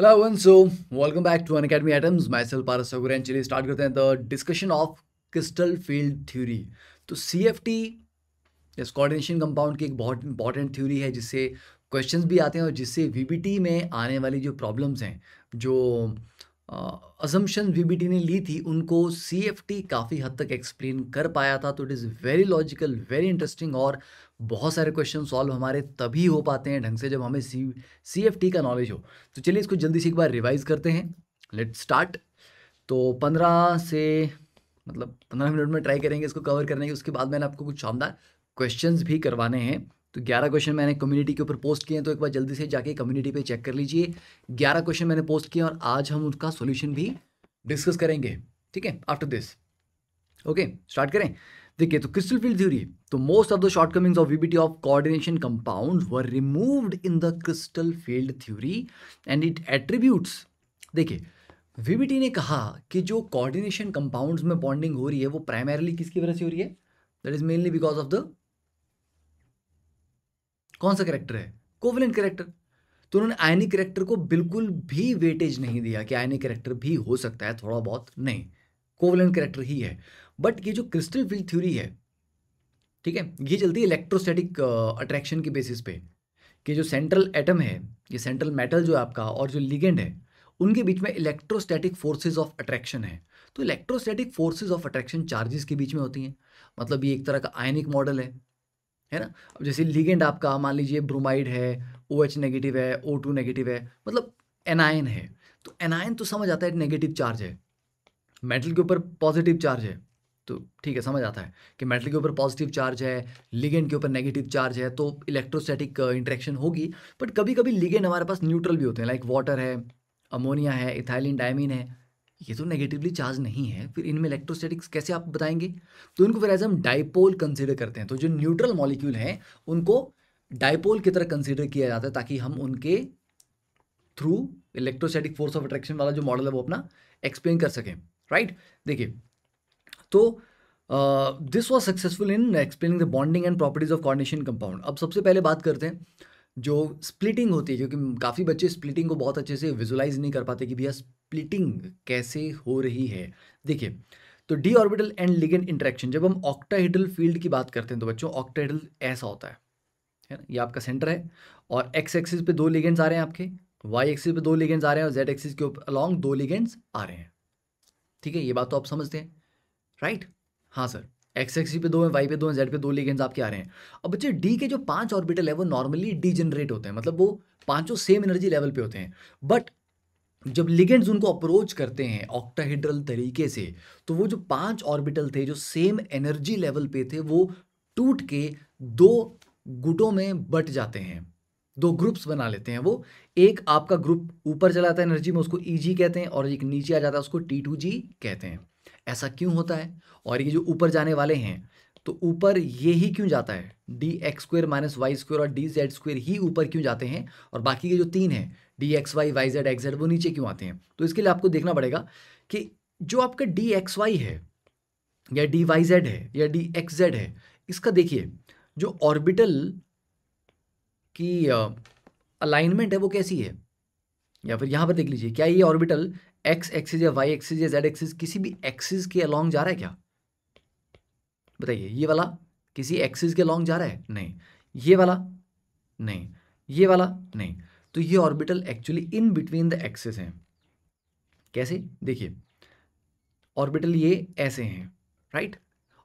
Hello one so welcome back to Unacademy atoms my cell Paras चलिए start करते हैं the discussion of crystal field theory तो C F T इस coordination compound की एक बहुत इंपॉर्टेंट थ्योरी है जिससे क्वेश्चंस भी आते हैं और जिससे वी में आने वाली जो प्रॉब्लम्स हैं जो अजम्पन वीबीटी ने ली थी उनको सीएफटी काफ़ी हद तक एक्सप्लेन कर पाया था तो it is very logical very interesting और बहुत सारे क्वेश्चन सॉल्व हमारे तभी हो पाते हैं ढंग से जब हमें सी सी का नॉलेज हो तो चलिए इसको जल्दी से एक बार रिवाइज करते हैं लेट स्टार्ट तो पंद्रह से मतलब पंद्रह मिनट में ट्राई करेंगे इसको कवर करने के उसके बाद मैंने आपको कुछ शानदार क्वेश्चंस भी करवाने हैं तो 11 क्वेश्चन मैंने कम्युनिटी के ऊपर पोस्ट किए हैं तो एक बार जल्दी से जाके कम्युनिटी पे चेक कर लीजिए 11 क्वेश्चन मैंने पोस्ट किए और आज हम उनका सोल्यूशन भी डिस्कस करेंगे ठीक है आफ्टर दिस ओके स्टार्ट करें देखिए तो क्रिस्टल फील्ड थ्योरी तो most of the shortcomings of VBT of coordination compound were removed in the crystal field theory and it attributes देखिए वीबीटी ने कहा कि जो कोऑर्डिनेशन कंपाउंड्स में बॉन्डिंग हो रही है वो प्राइमरली किसकी वजह से हो रही है that is mainly because of the कौन सा करेक्टर है कोवलेंट करेक्टर तो उन्होंने आयनिक करेक्टर को बिल्कुल भी वेटेज नहीं दिया कि आयनिक करेक्टर भी हो सकता है थोड़ा बहुत नहीं कोवलेंट करेक्टर ही है बट ये जो क्रिस्टल फील्ड थ्योरी है ठीक है ये चलती है इलेक्ट्रोस्टैटिक अट्रैक्शन uh, के बेसिस पे कि जो सेंट्रल एटम है ये सेंट्रल मेटल जो है आपका और जो लिगेंड है उनके बीच में इलेक्ट्रोस्टैटिक फोर्सेज ऑफ अट्रैक्शन है तो electrostatic forces of attraction charges के बीच में होती हैं मतलब ये एक तरह का आयनिक मॉडल है है ना अब जैसे लिगेंड आपका मान लीजिए ब्रोमाइड है ओ OH एच नेगेटिव है ओ टू नेगेटिव है मतलब एनायन है तो एनायन तो समझ आता है नेगेटिव चार्ज है मेटल के ऊपर पॉजिटिव चार्ज है तो ठीक है समझ आता है कि मेटल के ऊपर पॉजिटिव चार्ज है लिगेंड के ऊपर नेगेटिव चार्ज है तो इलेक्ट्रोस्टैटिक इंट्रैक्शन uh, होगी बट कभी कभी लिगेंड हमारे पास न्यूट्रल भी होते हैं लाइक वाटर है अमोनिया है इथाइलिन डायमिन है ये तो नेगेटिवली चार्ज नहीं है फिर इनमें इलेक्ट्रोस्टैटिक्स कैसे आप बताएंगे तो इनको फिर एज हम डाइपोल कंसिडर करते हैं तो जो न्यूट्रल मॉलिक्यूल हैं उनको डाइपोल की तरह कंसिडर किया जाता है ताकि हम उनके through electrostatic force of attraction वाला जो मॉडल है वो अपना एक्सप्लेन कर सकें राइट देखिए तो this was successful in explaining the bonding and properties of coordination compound अब सबसे पहले बात करते हैं जो स्प्लिटिंग होती है क्योंकि काफ़ी बच्चे स्प्लिटिंग को बहुत अच्छे से विजुलाइज नहीं कर पाते कि भैया स्प्लिटिंग कैसे हो रही है देखिए तो D orbital and ligand interaction जब हम ऑक्टाहीडल फील्ड की बात करते हैं तो बच्चों ऑक्टाहीडल ऐसा होता है है ना ये आपका सेंटर है और एक्स एक्सिस पे दो लिगेंड्स आ रहे हैं आपके वाई एक्सिस पे दो लिगेंड्स आ रहे हैं और जेड एक्सिस के ऊपर अलॉन्ग दो लिगेंड्स आ रहे हैं ठीक है ये बात तो आप समझते हैं राइट हाँ सर एक्स एक्सी पे दो है वाई पे दो है जेड पे दो लिगेंड्स आपके आ रहे हैं अब बच्चे डी के जो पांच ऑर्बिटल है वो नॉर्मली डीजनरेट होते हैं मतलब वो पांचों सेम एनर्जी लेवल पे होते हैं बट जब लिगेंड्स उनको अप्रोच करते हैं ऑक्टाहीड्रल तरीके से तो वो जो पांच ऑर्बिटल थे जो सेम एनर्जी लेवल पे थे वो टूट के दो गुटों में बट जाते हैं दो ग्रुप्स बना लेते हैं वो एक आपका ग्रुप ऊपर चलाता है एनर्जी में उसको ई e कहते हैं और एक नीचे आ जाता है उसको टी कहते हैं ऐसा क्यों होता है और ये जो ऊपर जाने वाले हैं तो ऊपर ये ही क्यों जाता है D X square minus Y square और डी जेड स्क्वेयर ही ऊपर क्यों जाते हैं और बाकी के जो तीन हैं D x Y Y Z X Z वो नीचे क्यों आते हैं तो इसके लिए आपको देखना पड़ेगा कि जो आपका डी एक्स वाई है या डी वाई जेड है या डी एक्स जेड है इसका देखिए जो ऑर्बिटल की अलाइनमेंट है वो कैसी है या फिर यहाँ पर देख लीजिए क्या ये ऑर्बिटल एक्स एक्सिस या वाई एक्सिस या जेड एक्सिस किसी भी एक्सिस के अलॉन्ग जा रहा है क्या बताइए ये वाला किसी एक्सिस के अलॉन्ग जा रहा है नहीं ये वाला नहीं ये वाला नहीं तो ये orbital actually in between the axes हैं कैसे देखिए ऑर्बिटल ये ऐसे हैं राइट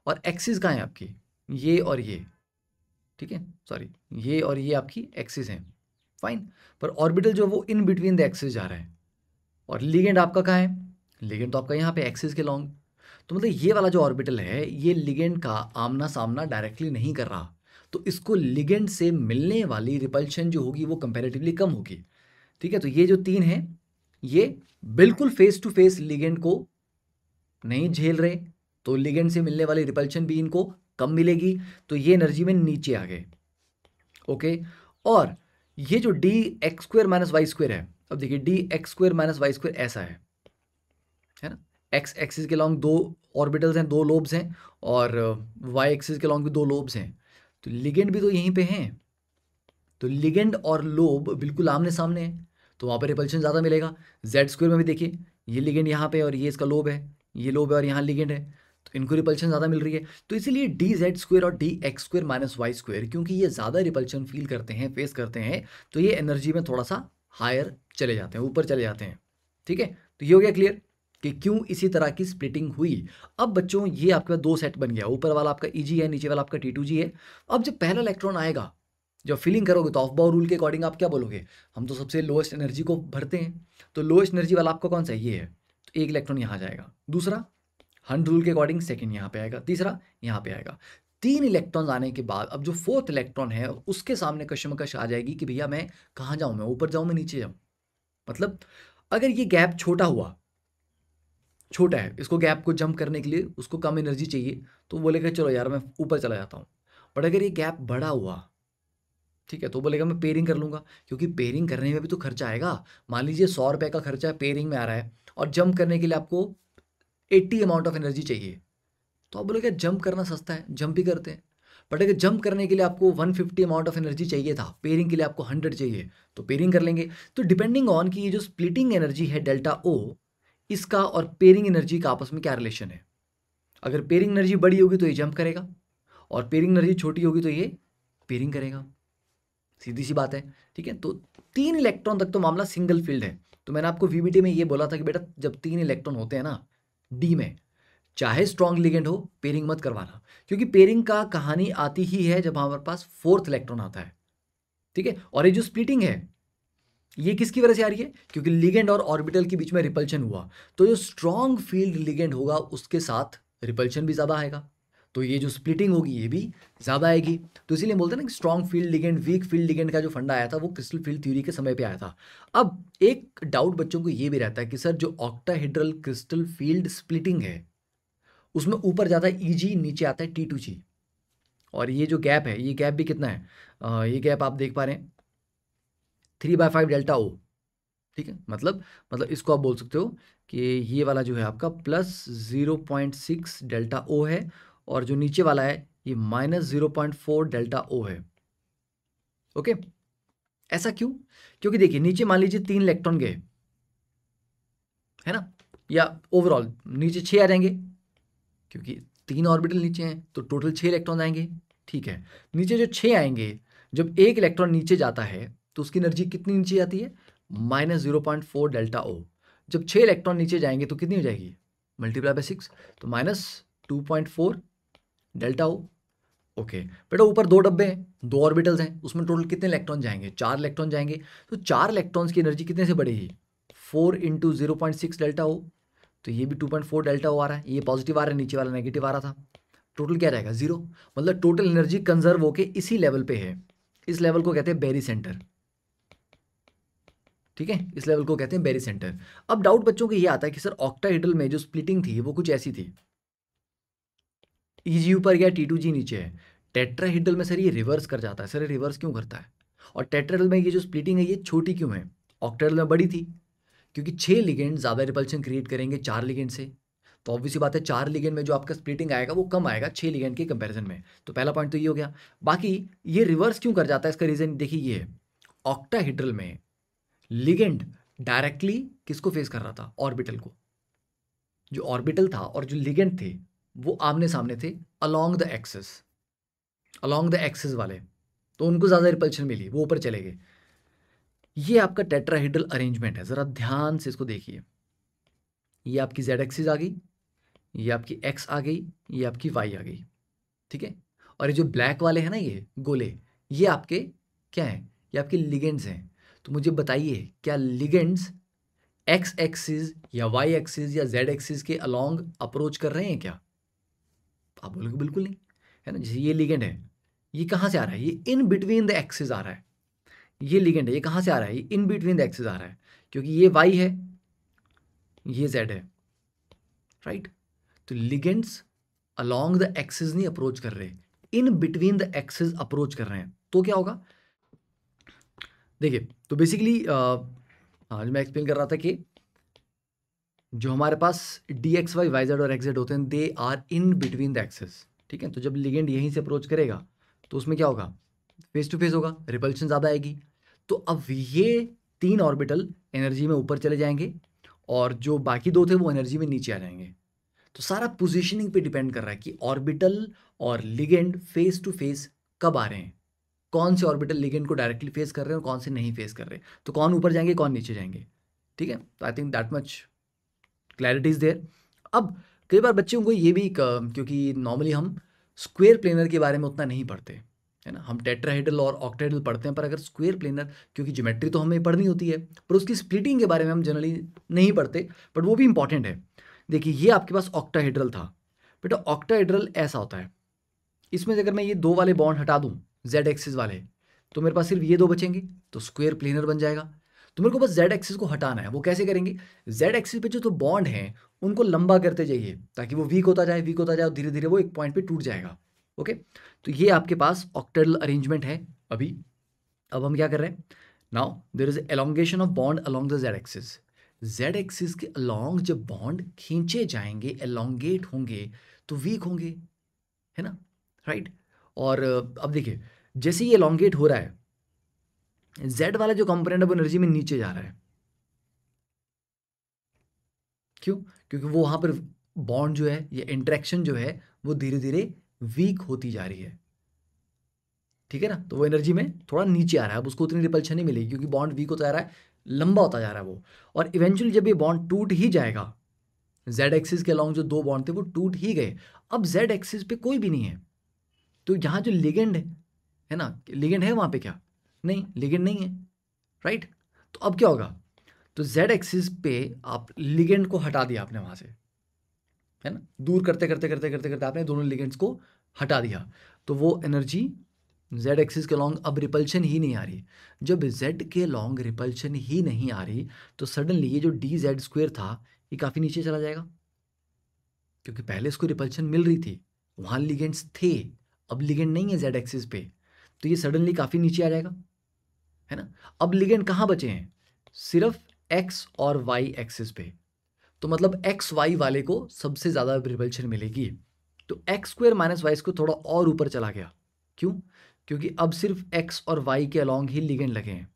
और एक्सिस कहाँ है आपकी ये और ये ठीक है सॉरी ये और ये आपकी एक्सिस हैं फाइन पर ऑर्बिटल जो वो इन बिटवीन द एक्सिस जा रहा है और लिगेंड आपका कहाँ है लिगेंड तो आपका यहाँ पे एक्सिस के लॉन्ग तो मतलब ये वाला जो ऑर्बिटल है ये लिगेंड का आमना सामना डायरेक्टली नहीं कर रहा तो इसको लिगेंड से मिलने वाली रिपल्शन जो होगी वो कंपेरेटिवली कम होगी ठीक है तो ये जो तीन है ये बिल्कुल फेस टू फेस लिगेंड को नहीं झेल रहे तो लिगेंड से मिलने वाली रिपल्शन भी इनको कम मिलेगी तो ये एनर्जी में नीचे आ गए ओके और ये जो D X square minus Y square है अब देखिए D X square minus Y square ऐसा है है ना एक्स एक्सिस के लॉन्ग दो ऑर्बिटल्स हैं दो लोब्स हैं और वाई uh, एक्सिस के लॉन्ग भी दो लोब्स हैं तो लिगेंड भी तो यहीं पे हैं तो लिगेंड और लोब बिल्कुल आमने सामने हैं तो वहाँ पर रिपल्शन ज़्यादा मिलेगा जेड स्क्वेयर में भी देखिए ये लिगेंड यहाँ पे और ये इसका लोब है ये लोब है और यहाँ लिगेंड है तो इनको रिपल्शन ज़्यादा मिल रही है तो इसीलिए डी जेड स्क्वेयर और D X square minus Y square क्योंकि ये ज़्यादा रिपल्शन फील करते हैं फेस करते हैं तो ये एनर्जी में थोड़ा सा हायर चले जाते हैं ऊपर चले जाते हैं ठीक है तो ये हो गया क्लियर कि क्यों इसी तरह की स्प्लिटिंग हुई अब बच्चों ये आपके पास दो सेट बन गया ऊपर वाला आपका ई e है नीचे वाला आपका टी है अब जब पहला इलेक्ट्रॉन आएगा जब फिलिंग करोगे तो ऑफ बाउ रूल के अकॉर्डिंग आप क्या बोलोगे हम तो सबसे लोएस्ट एनर्जी को भरते हैं तो लोएस्ट एनर्जी वाला आपका कौन सा ये है तो एक इलेक्ट्रॉन यहाँ जाएगा दूसरा हंड रूल के अकॉर्डिंग सेकंड यहाँ पे आएगा तीसरा यहाँ पे आएगा तीन इलेक्ट्रॉन आने के बाद अब जो फोर्थ इलेक्ट्रॉन है उसके सामने कशमकश आ जाएगी कि भैया मैं कहाँ जाऊँ मैं ऊपर जाऊँ मैं नीचे जाऊँ मतलब अगर ये गैप छोटा हुआ छोटा है इसको गैप को जंप करने के लिए उसको कम एनर्जी चाहिए तो बोलेगा चलो यार मैं ऊपर चला जाता हूँ बट अगर ये गैप बड़ा हुआ ठीक है तो बोलेगा मैं पेयरिंग कर लूँगा क्योंकि पेयरिंग करने में भी तो खर्चा आएगा मान लीजिए सौ रुपये का खर्चा पेयरिंग में आ रहा है और जंप करने के लिए आपको एट्टी अमाउंट ऑफ एनर्जी चाहिए तो आप बोलोगे जंप करना सस्ता है जंप भी करते हैं बट अगर जंप करने के लिए आपको 150 अमाउंट ऑफ एनर्जी चाहिए था पेयरिंग के लिए आपको 100 चाहिए तो पेयरिंग कर लेंगे तो डिपेंडिंग ऑन कि ये जो स्प्लिटिंग एनर्जी है डेल्टा ओ इसका और पेयरिंग एनर्जी का आपस में क्या रिलेशन है अगर पेयरिंग एनर्जी बड़ी होगी तो ये जंप करेगा और पेयरिंग एनर्जी छोटी होगी तो ये पेयरिंग करेगा सीधी सी बात है ठीक है तो तीन इलेक्ट्रॉन तक तो मामला सिंगल फील्ड है तो मैंने आपको वीबीटी में ये बोला था कि बेटा जब तीन इलेक्ट्रॉन होते हैं ना डी में चाहे स्ट्रॉन्ग लिगेंड हो पेरिंग मत करवाना क्योंकि पेरिंग का कहानी आती ही है जब हमारे पास फोर्थ इलेक्ट्रॉन आता है ठीक है और ये जो स्प्लिटिंग है ये किसकी वजह से आ रही है क्योंकि लिगेंड और ऑर्बिटल के बीच में रिपल्शन हुआ तो जो स्ट्रॉन्ग फील्ड लिगेंड होगा उसके साथ रिपल्शन भी ज़्यादा आएगा तो ये जो स्प्लिटिंग होगी ये भी ज़्यादा आएगी तो इसीलिए बोलते हैं ना कि strong field ligand weak field ligand का जो फंडा आया था वो क्रिस्टल फील्ड थ्योरी के समय पे आया था अब एक डाउट बच्चों को ये भी रहता है कि सर जो ऑक्टाहेड्रल क्रिस्टल फील्ड स्प्लिटिंग है उसमें ऊपर जाता है ई e नीचे आता है टी टू जी और ये जो गैप है ये गैप भी कितना है आ, ये गैप आप देख पा रहे हैं three by five delta O ठीक है मतलब मतलब इसको आप बोल सकते हो कि ये वाला जो है आपका plus zero point six delta O है और जो नीचे वाला है ये minus zero point four delta O है ओके ऐसा क्यों क्योंकि देखिए नीचे मान लीजिए तीन इलेक्ट्रॉन गए है ना या ओवरऑल नीचे छह आ जाएंगे क्योंकि तीन ऑर्बिटल नीचे हैं तो टोटल छः इलेक्ट्रॉन आएंगे ठीक है नीचे जो छः आएंगे जब एक इलेक्ट्रॉन नीचे जाता है तो उसकी एनर्जी कितनी नीचे जाती है minus zero point four delta O जब छः इलेक्ट्रॉन नीचे जाएंगे तो कितनी हो जाएगी मल्टीप्लाई बाय सिक्स तो minus two point four delta O okay बेटा ऊपर दो डब्बे हैं दो ऑर्बिटल्स हैं उसमें टोटल कितने इलेक्ट्रॉन जाएंगे चार इलेक्ट्रॉन जाएंगे तो चार इलेक्ट्रॉन्स की एनर्जी कितने से बढ़ेगी four into zero point six delta o तो ये भी two point four delta o आ रहा है ये पॉजिटिव आ रहा है नीचे वाला नेगेटिव आ रहा था टोटल क्या रहेगा जीरो मतलब टोटल एनर्जी कंजर्व होके इसी लेवल पे है इस लेवल को कहते हैं बेरी सेंटर ठीक है इस लेवल को कहते हैं बेरी सेंटर अब डाउट बच्चों को ये आता है कि सर ऑक्टाइडल में जो स्प्लिटिंग थी वो कुछ ऐसी थी ई जी ऊपर गया टी टू जी नीचे है टेट्राहीड्रल में सर ये रिवर्स कर जाता है सर ये रिवर्स क्यों करता है और टेट्राहीड्रल में ये जो स्प्लिटिंग है ये छोटी क्यों है ऑक्टाहीड्रल में बड़ी थी क्योंकि छः लिगेंड ज़्यादा रिपल्शन क्रिएट करेंगे चार लिगेंड से तो ऑब्वियसली बात है चार लिगेंड में जो आपका स्प्लिटिंग आएगा वो कम आएगा छः लिगेंड के कंपैरिजन में तो पहला पॉइंट तो ये हो गया बाकी ये रिवर्स क्यों कर जाता है इसका रीज़न देखिए ये है ऑक्टाहिड्रल में लिगेंड डायरेक्टली किसको फेस कर रहा था ऑर्बिटल को जो ऑर्बिटल था और जो लिगेंड थे वो आमने सामने थे along the axes along the axes वाले तो उनको ज़्यादा रिपल्शन मिली वो ऊपर चले गए ये आपका टेट्राहीड्रल अरेंजमेंट है ज़रा ध्यान से इसको देखिए ये आपकी जेड एक्सिस आ गई ये आपकी एक्स आ गई ये आपकी वाई आ गई ठीक है और ये जो ब्लैक वाले हैं ना ये गोले ये आपके क्या हैं ये आपके लिगेंड्स हैं तो मुझे बताइए क्या लिगेंड्स एक्स एक्सिस या वाई एक्सिस या जेड एक्सिस के अलोंग अप्रोच कर रहे हैं क्या आप बोलोगे बिल्कुल नहीं है ना जैसे ये लिगेंड है ये कहाँ से आ रहा है ये इन बिटवीन द एक्सिस आ रहा है ये लिगेंड है ये कहाँ से आ रहा है इन बिटवीन द एक्सेस आ रहा है क्योंकि ये वाई है ये जेड है राइट right? तो लिगेंड्स अलोंग द एक्सेस नहीं अप्रोच कर रहे in between the axes approach कर रहे हैं तो क्या होगा देखिए तो बेसिकली हाँ मैं एक्सप्लेन कर रहा था कि जो हमारे पास d x Y Y z और एक्स जेड होते हैं they are in between the axes ठीक है तो जब लिगेंड यहीं से अप्रोच करेगा तो उसमें क्या होगा फेस टू फेस होगा रिपल्शन ज़्यादा आएगी तो अब ये तीन ऑर्बिटल एनर्जी में ऊपर चले जाएंगे और जो बाकी दो थे वो एनर्जी में नीचे आ जाएंगे तो सारा पोजीशनिंग पे डिपेंड कर रहा है कि ऑर्बिटल और लिगेंड फेस टू फेस कब आ रहे हैं कौन से ऑर्बिटल लिगेंड को डायरेक्टली फेस कर रहे हैं और कौन से नहीं फेस कर रहे तो कौन ऊपर जाएंगे कौन नीचे जाएंगे ठीक है तो I think that much clarity is there अब कई बार बच्चों को ये भी क्योंकि नॉर्मली हम स्क्वेयर प्लेनर के बारे में उतना नहीं पढ़ते है ना हम टेट्राहेड्रल और ऑक्टेड्रल पढ़ते हैं पर अगर स्क्वेयर प्लेनर क्योंकि ज्योमेट्री तो हमें पढ़नी होती है पर उसकी स्प्लिटिंग के बारे में हम जनरली नहीं पढ़ते बट वो भी इंपॉर्टेंट है देखिए ये आपके पास ऑक्टाहेड्रल था बेटा ऑक्टाहेड्रल ऐसा होता है इसमें अगर मैं ये दो वाले बॉन्ड हटा दूँ जेड एक्सिस वाले तो मेरे पास सिर्फ ये दो बचेंगे तो स्क्वेयर प्लेनर बन जाएगा तो मेरे को बस जेड एक्सिस को हटाना है वो कैसे करेंगे जेड एक्सिस पे जो तो बॉन्ड हैं उनको लंबा करते जाइए ताकि वो वीक होता जाए वीक होता जाए और धीरे धीरे वो एक पॉइंट पे टूट जाएगा ओके तो ये आपके पास ऑक्टल अरेंजमेंट है अभी अब हम क्या कर रहे हैं now there is elongation of bond along the z axis z axis के अलोंग जब बॉन्ड खींचे जाएंगे एलोंगेट होंगे तो वीक होंगे है ना राइट right? और uh, अब देखिए जैसे ये एलोंगेट हो रहा है जेड वाला जो कंपोनेंट है वो एनर्जी में नीचे जा रहा है क्यों क्योंकि वो वहां पर बॉन्ड जो है ये इंट्रैक्शन जो है वो धीरे धीरे वीक होती जा रही है ठीक है ना तो वो एनर्जी में थोड़ा नीचे आ रहा है अब उसको उतनी रिपल्शन नहीं मिलेगी क्योंकि बॉन्ड वीक होता जा रहा है लंबा होता जा रहा है वो और इवेंचुअली जब ये बॉन्ड टूट ही जाएगा जेड एक्सिस के अलॉन्ग जो दो बॉन्ड थे वो टूट ही गए अब जेड एक्सिस पे कोई भी नहीं है तो यहाँ जो लिगेंड है है ना लिगेंड है वहाँ पे क्या नहीं लिगेंड नहीं है राइट तो अब क्या होगा तो जेड एक्सिस पे आप लिगेंड को हटा दिया आपने वहाँ से है ना दूर करते करते करते करते करते आपने दोनों लिगेंड्स को हटा दिया तो वो एनर्जी जेड एक्सिस के लॉन्ग अब रिपल्शन ही नहीं आ रही जब जेड के लॉन्ग रिपल्शन ही नहीं आ रही तो सडनली ये जो डी जेड स्क्वेयर था ये काफ़ी नीचे चला जाएगा क्योंकि पहले इसको रिपल्शन मिल रही थी वहाँ लिगेंड्स थे अब लिगेंड नहीं है जेड एक्सिस पे तो ये सडनली काफ़ी नीचे आ जाएगा है ना अब लिगेंड कहाँ बचे हैं सिर्फ एक्स और वाई एक्सिस पे तो मतलब एक्स वाई वाले को सबसे ज़्यादा रिवल्शन मिलेगी तो x square minus Y square थोड़ा और ऊपर चला गया क्यों क्योंकि अब सिर्फ एक्स और वाई के अलॉन्ग ही लिगेंड लगे हैं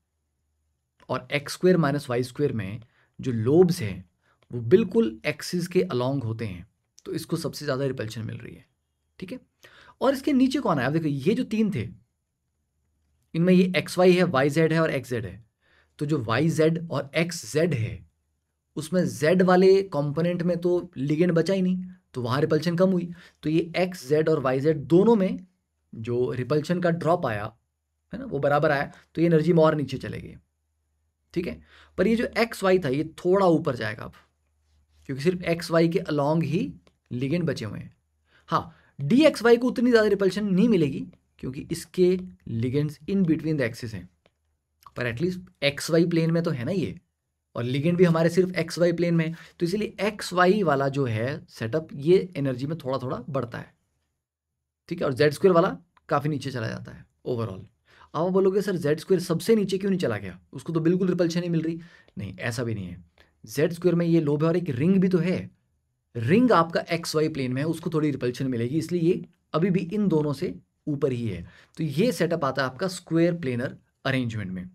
और x square minus Y square में जो लोब्स हैं वो बिल्कुल एक्सिस के अलॉन्ग होते हैं तो इसको सबसे ज़्यादा रिपल्शन मिल रही है ठीक है और इसके नीचे कौन है आप देखो ये जो तीन थे इनमें ये एक्स वाई है वाई जेड है और एक्स जेड है तो जो वाई जेड और एक्स जेड है उसमें जेड वाले कॉम्पोनेंट में तो लिगेंड बचा ही नहीं तो वहाँ रिपल्शन कम हुई तो ये एक्स जेड और वाई जेड दोनों में जो रिपल्शन का ड्रॉप आया है ना वो बराबर आया तो ये एनर्जी में और नीचे चले गए ठीक है पर ये जो एक्स वाई था ये थोड़ा ऊपर जाएगा अब क्योंकि सिर्फ एक्स वाई के अलॉन्ग ही लिगेंड बचे हुए हैं हाँ डी एक्स वाई को उतनी ज़्यादा रिपल्शन नहीं मिलेगी क्योंकि इसके ligands in between the axis हैं पर एटलीस्ट एक्स वाई प्लेन में तो है ना ये और लिगेंड भी हमारे सिर्फ एक्स वाई प्लेन में है तो इसीलिए एक्स वाई वाला जो है सेटअप ये एनर्जी में थोड़ा थोड़ा बढ़ता है ठीक है और जेड स्क्वेयर वाला काफ़ी नीचे चला जाता है ओवरऑल अब आप बोलोगे सर जेड स्क्वेयर सबसे नीचे क्यों नहीं चला गया उसको तो बिल्कुल रिपल्शन नहीं मिल रही नहीं ऐसा भी नहीं है जेड स्क्वेयर में ये लोभ है और एक रिंग भी तो है रिंग आपका एक्स वाई प्लेन में है उसको थोड़ी रिपल्शन मिलेगी इसलिए ये अभी भी इन दोनों से ऊपर ही है तो ये सेटअप आता है आपका स्क्वेयर प्लेनर अरेंजमेंट में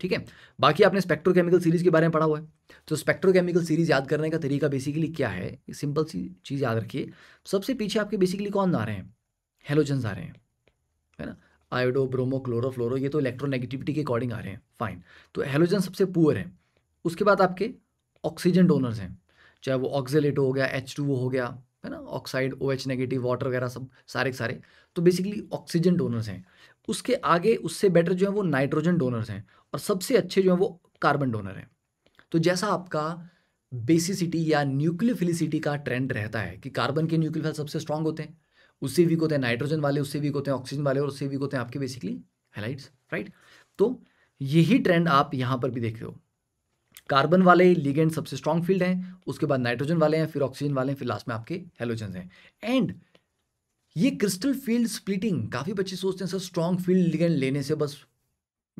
ठीक है बाकी आपने स्पेक्ट्रोकेमिकल सीरीज़ के बारे में पढ़ा हुआ है तो स्पेक्ट्रोकेमिकल सीरीज़ याद करने का तरीका बेसिकली क्या है सिंपल सी चीज़ याद रखिए सबसे पीछे आपके बेसिकली कौन आ रहे हैं हेलोजन्स आ रहे हैं है ना आयोडो ब्रोमो क्लोरो फ्लोरो ये तो इलेक्ट्रोनेगेटिविटी के अकॉर्डिंग आ रहे हैं फाइन तो हेलोजन सबसे पुअर हैं उसके बाद आपके ऑक्सीजन डोनर्स हैं चाहे वो ऑक्जेलेटो हो गया एच टू हो गया है ना oxide O H negative water वगैरह सब सारे सारे तो बेसिकली ऑक्सीजन डोनर्स हैं उसके आगे उससे बेटर जो है वो नाइट्रोजन डोनर्स हैं और सबसे अच्छे जो हैं वो कार्बन डोनर हैं तो जैसा आपका बेसिसिटी या न्यूक्लियोफिलिसिटी का ट्रेंड रहता है कि कार्बन के न्यूक्लियोफाइल सबसे स्ट्रांग होते हैं उससे वीक होते हैं नाइट्रोजन वाले उससे वीक होते हैं ऑक्सीजन वाले और उससे वीक होते हैं आपके बेसिकली हेलाइट्स राइट तो यही ट्रेंड आप यहाँ पर भी देख रहे हो कार्बन वाले लिगेंड सबसे स्ट्रॉन्ग फील्ड हैं उसके बाद नाइट्रोजन वाले हैं फिर ऑक्सीजन वाले हैं फिर लास्ट में आपके हेलोजन हैं एंड ये क्रिस्टल फील्ड स्प्लिटिंग काफ़ी बच्चे सोचते हैं सर स्ट्रॉन्ग फील्ड लिगेंड लेने से बस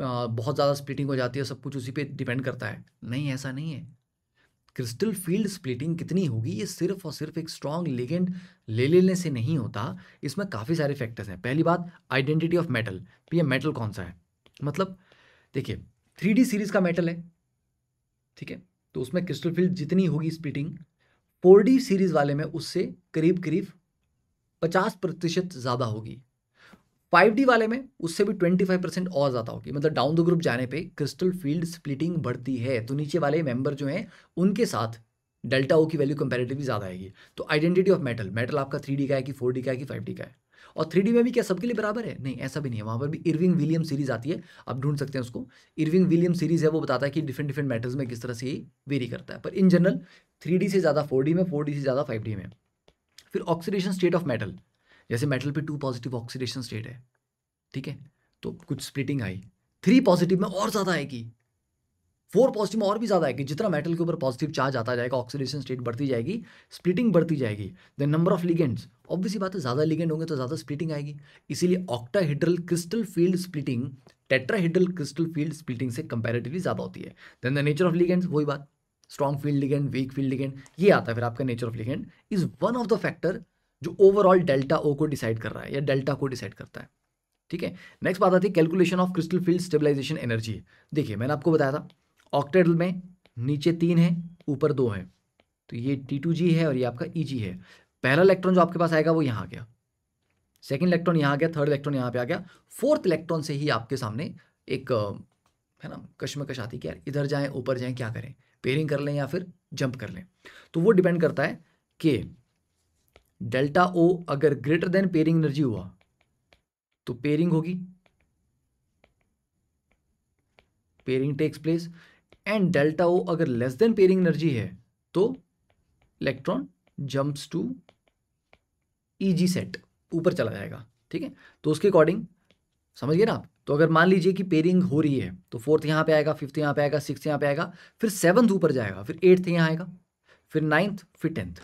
बहुत ज़्यादा स्प्लिटिंग हो जाती है सब कुछ उसी पे डिपेंड करता है नहीं ऐसा नहीं है क्रिस्टल फील्ड स्प्लिटिंग कितनी होगी ये सिर्फ और सिर्फ एक स्ट्रॉन्ग लिगेंड ले लेने से नहीं होता इसमें काफ़ी सारे फैक्टर्स हैं पहली बात आइडेंटिटी ऑफ मेटल ये मेटल कौन सा है मतलब देखिए थ्री सीरीज़ का मेटल है ठीक है तो उसमें क्रिस्टल फील्ड जितनी होगी स्प्लिटिंग फोर सीरीज़ वाले में उससे करीब करीब पचास प्रतिशत ज़्यादा होगी फाइव वाले में उससे भी ट्वेंटी फाइव परसेंट और ज़्यादा होगी मतलब डाउन द ग्रुप जाने पे क्रिस्टल फील्ड स्प्लिटिंग बढ़ती है तो नीचे वाले मेंबर जो हैं उनके साथ डेल्टा ओ की वैल्यू कंपेरेटिवली ज़्यादा आएगी तो आइडेंटिटी ऑफ मेटल मेटल आपका थ्री का है कि फोर का है कि फाइव का है और थ्री में भी क्या सबके लिए बराबर है नहीं ऐसा भी नहीं है वहाँ पर भी इरविंग विलियम सीरीज आती है आप ढूंढ सकते हैं उसको इरविंग विलियम सीरीज है वो बताता है कि डिफरेंट डिफरेंट मेटल्स में किस तरह से वेरी करता है पर इन जनरल थ्री से ज़्यादा फोर में फोर से ज़्यादा फाइव में फिर ऑक्सीडेशन स्टेट ऑफ मेटल जैसे मेटल पे टू पॉजिटिव ऑक्सीडेशन स्टेट है ठीक है तो कुछ स्प्लिटिंग आई थ्री पॉजिटिव में और ज़्यादा आएगी फोर पॉजिटिव में और भी ज़्यादा आएगी जितना मेटल के ऊपर पॉजिटिव चार्ज आता जाएगा ऑक्सीडेशन स्टेट बढ़ती जाएगी स्प्लिटिंग बढ़ती जाएगी the number of ligands obviously बात है ज़्यादा लिगेंड होंगे तो ज़्यादा स्प्लिटिंग आएगी इसीलिए octahedral crystal field splitting tetrahedral crystal field splitting से कंपेरेटिवली ज़्यादा होती है then the nature of ligands वही बात strong field ligand weak field ligand ये आता है फिर आपका nature of ligand is one of the factor जो ओवरऑल डेल्टा ओ को डिसाइड कर रहा है या डेल्टा को डिसाइड करता है ठीक है नेक्स्ट बात आती है calculation of crystal field stabilisation energy देखिए मैंने आपको बताया था ऑक्टेडल में नीचे तीन है ऊपर दो है तो ये टी टू जी है और ये आपका ई e जी है पहला इलेक्ट्रॉन जो आपके पास आएगा वो यहाँ आ गया सेकेंड इलेक्ट्रॉन यहाँ आ गया थर्ड इलेक्ट्रॉन यहाँ पे आ गया फोर्थ इलेक्ट्रॉन से ही आपके सामने एक है ना कश्मकश आती कि यार इधर जाएं ऊपर जाएं क्या करें पेयरिंग कर लें या फिर जंप कर लें तो वो डिपेंड करता है कि डेल्टा ओ अगर ग्रेटर देन पेयरिंग एनर्जी हुआ तो पेयरिंग होगी pairing takes place and delta o अगर लेस देन पेयरिंग एनर्जी है तो electron jumps to e g set ऊपर चला जाएगा ठीक है तो उसके अकॉर्डिंग समझिए ना आप तो अगर मान लीजिए कि पेयरिंग हो रही है तो फोर्थ यहां पे आएगा फिफ्थ यहां पे आएगा सिक्स यहां पे आएगा फिर सेवन्थ ऊपर जाएगा फिर एट्थ यहां आएगा फिर नाइन्थ फिर टेंथ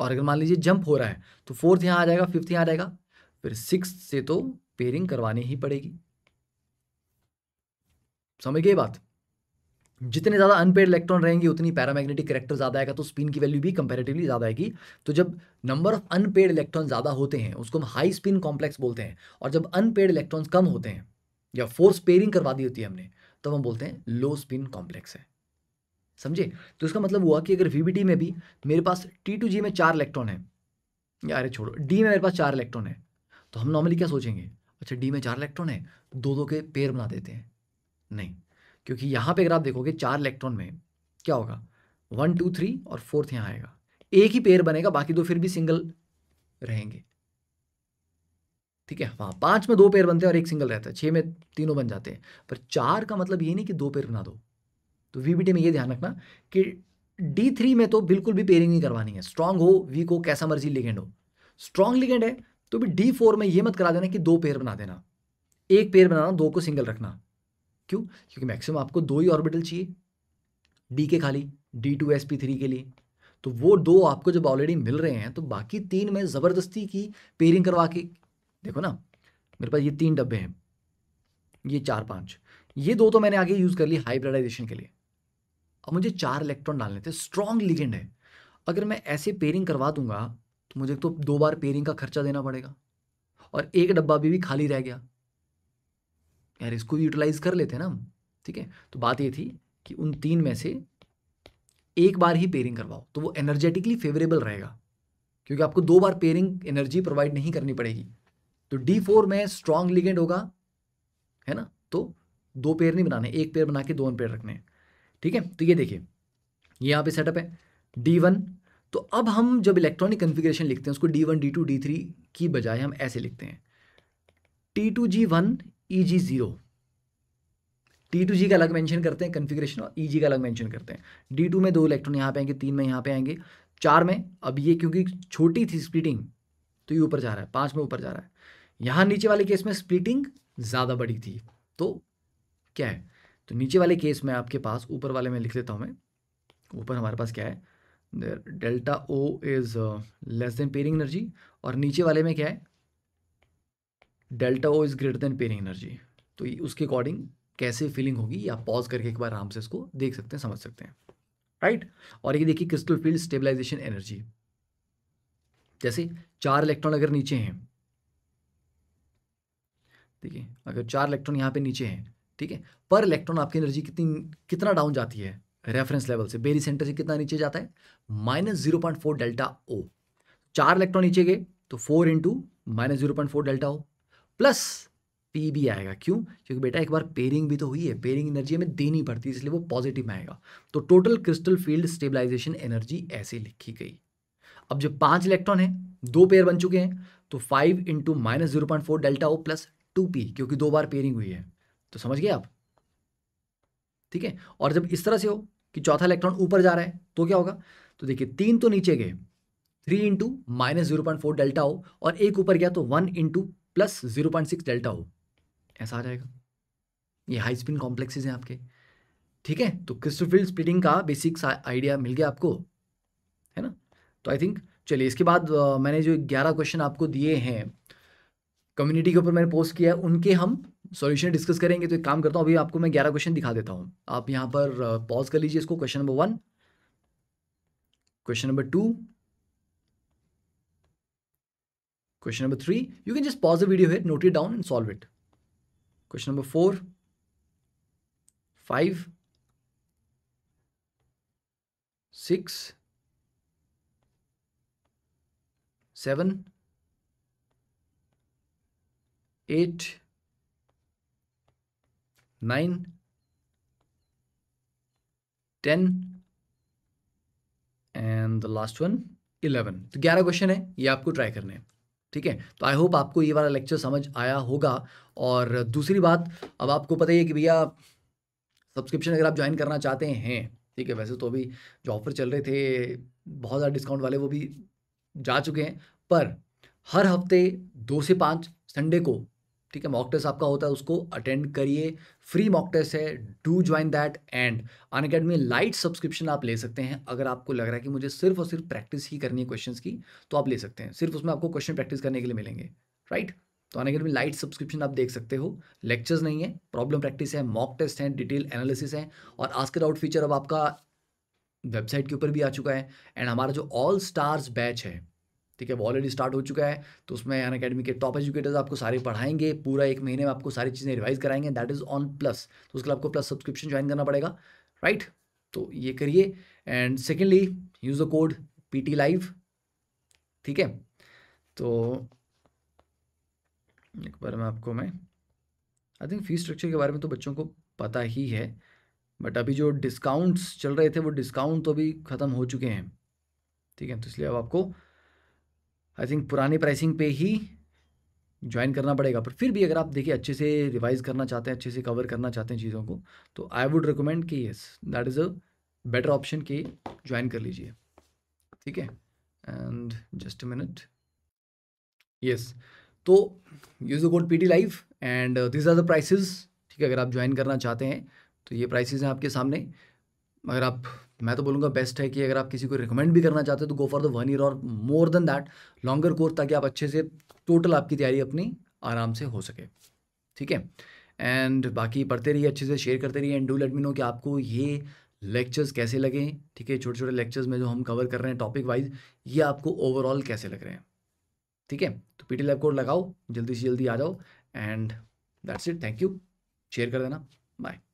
और अगर मान लीजिए जंप हो रहा है तो फोर्थ यहाँ आ जाएगा फिफ्थ यहाँ आ जाएगा फिर सिक्स से तो पेयरिंग करवानी ही पड़ेगी समझ गए बात जितने ज़्यादा अनपेड इलेक्ट्रॉन रहेंगे उतनी पैरामैग्नेटिक करेक्टर ज़्यादा आएगा तो स्पिन की वैल्यू भी कंपेरेटिवली ज़्यादा आएगी तो जब नंबर ऑफ अनपेड इलेक्ट्रॉन ज़्यादा होते हैं उसको हम हाई स्पिन कॉम्प्लेक्स बोलते हैं और जब अनपेड इलेक्ट्रॉन्स कम होते हैं या फोर्स पेयरिंग करवा दी होती है हमने तब तो हम बोलते हैं लो स्पिन कॉम्प्लेक्स है समझे तो इसका मतलब हुआ कि अगर वी में भी मेरे पास टी टू जी में चार इलेक्ट्रॉन है या अरे छोड़ो डी में मेरे पास चार इलेक्ट्रॉन है तो हम नॉर्मली क्या सोचेंगे अच्छा डी में चार इलेक्ट्रॉन है तो दो दो के पेयर बना देते हैं नहीं क्योंकि यहाँ पे अगर आप देखोगे चार इलेक्ट्रॉन में क्या होगा वन टू थ्री और फोर्थ यहाँ आएगा एक ही पेयर बनेगा बाकी दो फिर भी सिंगल रहेंगे ठीक है हाँ पाँच में दो पेयर बनते हैं और एक सिंगल रहता है छः में तीनों बन जाते हैं पर चार का मतलब ये नहीं कि दो पेयर बना दो तो वीबीटी में ये ध्यान रखना कि डी थ्री में तो बिल्कुल भी पेयरिंग नहीं करवानी है स्ट्रांग हो वीक हो कैसा मर्जी लिगेंड हो स्ट्रांग लिगेंड है तो भी डी फोर में ये मत करा देना कि दो पेयर बना देना एक पेयर बनाना दो को सिंगल रखना क्यों क्योंकि मैक्सिमम आपको दो ही ऑर्बिटल चाहिए डी के खाली d two s p three के लिए तो वो दो आपको जब ऑलरेडी मिल रहे हैं तो बाकी तीन में ज़बरदस्ती की पेयरिंग करवा के देखो ना मेरे पास ये तीन डब्बे हैं ये चार पांच ये दो तो मैंने आगे यूज़ कर ली हाइब्रिडाइजेशन के लिए अब मुझे चार इलेक्ट्रॉन डालने थे स्ट्रॉन्ग लिगेंड है अगर मैं ऐसे पेयरिंग करवा दूंगा तो मुझे तो दो बार पेयरिंग का खर्चा देना पड़ेगा और एक डब्बा भी, भी खाली रह गया यार इसको भी यूटिलाइज कर लेते हैं ना हम ठीक है तो बात ये थी कि उन तीन में से एक बार ही पेयरिंग करवाओ तो वो एनर्जेटिकली फेवरेबल रहेगा क्योंकि आपको दो बार पेयरिंग एनर्जी प्रोवाइड नहीं करनी पड़ेगी तो डी फोर में स्ट्रॉन्ग लिगेंड होगा है ना तो दो पेयर नहीं बनाने एक पेयर बना के दो पेयर रखने ठीक है तो ये देखिए ये यहाँ पे सेटअप है डी वन तो अब हम जब इलेक्ट्रॉनिक कन्फिग्रेशन लिखते हैं उसको d one d two d three की बजाय हम ऐसे लिखते हैं t two g one e g zero t two g का अलग मेंशन करते हैं कन्फिग्रेशन और ई e जी का अलग मेंशन करते हैं डी टू में दो इलेक्ट्रॉन यहाँ पे आएंगे तीन में यहाँ पे आएंगे चार में अब ये क्योंकि छोटी थी स्प्लिटिंग तो ये ऊपर जा रहा है पाँच में ऊपर जा रहा है यहाँ नीचे वाले केस में स्प्लिटिंग ज़्यादा बड़ी थी तो क्या है तो नीचे वाले केस में आपके पास ऊपर वाले में लिख देता हूँ मैं ऊपर हमारे पास क्या है delta o is less than pairing energy और नीचे वाले में क्या है delta o is greater than pairing energy तो उसके अकॉर्डिंग कैसे फीलिंग होगी आप पॉज करके एक बार आराम से इसको देख सकते हैं समझ सकते हैं राइट और ये देखिए क्रिस्टल फील्ड स्टेबलाइजेशन एनर्जी जैसे चार इलेक्ट्रॉन अगर नीचे हैं देखिए अगर चार इलेक्ट्रॉन यहाँ पे नीचे हैं ठीक है पर इलेक्ट्रॉन आपकी एनर्जी कितनी कितना डाउन जाती है रेफरेंस लेवल से बेरी सेंटर से कितना नीचे जाता है minus zero point four delta o चार इलेक्ट्रॉन नीचे गए तो four into minus zero point four delta o plus P भी आएगा क्यों क्योंकि बेटा एक बार पेयरिंग भी तो हुई है पेयरिंग एनर्जी हमें देनी पड़ती है इसलिए वो पॉजिटिव में आएगा तो total crystal field stabilisation energy ऐसे लिखी गई अब जब पांच इलेक्ट्रॉन है दो पेयर बन चुके हैं तो five into minus zero point four delta o plus two P क्योंकि दो बार पेयरिंग हुई है तो समझ गए आप ठीक है और जब इस तरह से हो कि चौथा इलेक्ट्रॉन ऊपर जा रहा है तो क्या होगा तो देखिए तीन तो नीचे गए three into minus zero point four delta हो और एक ऊपर गया तो one into plus zero point six delta हो ऐसा आ जाएगा ये हाई स्पिन कॉम्प्लेक्सेज हैं आपके ठीक है तो क्रिस्टोफील्ड स्प्लिटिंग का बेसिक आइडिया मिल गया आपको है ना तो आई थिंक चलिए इसके बाद मैंने जो ग्यारह क्वेश्चन आपको दिए हैं कम्युनिटी के ऊपर मैंने पोस्ट किया है उनके हम सॉल्यूशन डिस्कस करेंगे तो एक काम करता हूँ अभी आपको मैं ग्यारह क्वेश्चन दिखा देता हूँ आप यहाँ पर पॉज कर लीजिए इसको question number one question number two question number three you can just pause the video है note it down and solve it question number four five six seven eight nine, ten, and the last one eleven तो ग्यारह question है ये आपको try करने हैं ठीक है तो आई होप आपको ये वाला लेक्चर समझ आया होगा और दूसरी बात अब आपको पता ही है कि भैया सब्सक्रिप्शन अगर आप ज्वाइन करना चाहते हैं ठीक है वैसे तो अभी जो ऑफर चल रहे थे बहुत ज़्यादा डिस्काउंट वाले वो भी जा चुके हैं पर हर हफ्ते दो से पाँच संडे को ठीक है मॉक टेस्ट आपका होता है उसको अटेंड करिए फ्री मॉक टेस्ट है do join that and Unacademy lite subscription आप ले सकते हैं अगर आपको लग रहा है कि मुझे सिर्फ और सिर्फ प्रैक्टिस ही करनी है क्वेश्चन की तो आप ले सकते हैं सिर्फ उसमें आपको क्वेश्चन प्रैक्टिस करने के लिए मिलेंगे राइट तो अन अकेडमी लाइट सब्सक्रिप्शन आप देख सकते हो लेक्चर्स नहीं है प्रॉब्लम प्रैक्टिस है मॉक टेस्ट हैं डिटेल एनालिसिस हैं और आज के डाउट फीचर अब आपका वेबसाइट के ऊपर भी आ चुका है एंड हमारा जो ऑल स्टार्स बैच है ठीक है वो ऑलरेडी स्टार्ट हो चुका है तो उसमें एन अकेडमी के टॉप एजुकेटर्स आपको सारे पढ़ाएंगे पूरा एक महीने में आपको सारी चीज़ें रिवाइज कराएंगे दैट इज़ ऑन प्लस तो उसके लिए आपको प्लस सब्सक्रिप्शन ज्वाइन करना पड़ेगा राइट तो ये करिए and secondly use the code P T live ठीक है तो एक बार में आपको मैं आई थिंक फीस स्ट्रक्चर के बारे में तो बच्चों को पता ही है बट अभी जो डिस्काउंट्स चल रहे थे वो डिस्काउंट तो अभी ख़त्म हो चुके हैं ठीक है तो इसलिए अब आपको आई थिंक पुराने प्राइसिंग पे ही ज्वाइन करना पड़ेगा पर फिर भी अगर आप देखिए अच्छे से रिवाइज करना चाहते हैं अच्छे से कवर करना चाहते हैं चीज़ों को तो आई वुड रिकमेंड कि yes that is a better option कि ज्वाइन कर लीजिए ठीक है एंड जस्ट मिनट यस तो use the code P T live and this are the prices ठीक है अगर आप ज्वाइन करना चाहते हैं तो ये प्राइसेस हैं आपके सामने अगर आप मैं तो बोलूँगा बेस्ट है कि अगर आप किसी को रिकमेंड भी करना चाहते हो तो go for the one year और more than that longer course ताकि आप अच्छे से टोटल आपकी तैयारी अपनी आराम से हो सके ठीक है एंड बाकी पढ़ते रहिए अच्छे से शेयर करते रहिए and do let me know कि आपको ये लेक्चर्स कैसे लगे ठीक है छोटे छोटे लेक्चर्स में जो हम कवर कर रहे हैं टॉपिक वाइज ये आपको ओवरऑल कैसे लग रहे हैं ठीक है तो पी टी लैब कोड लगाओ जल्दी से जल्दी आ जाओ and that's it thank you share कर देना बाय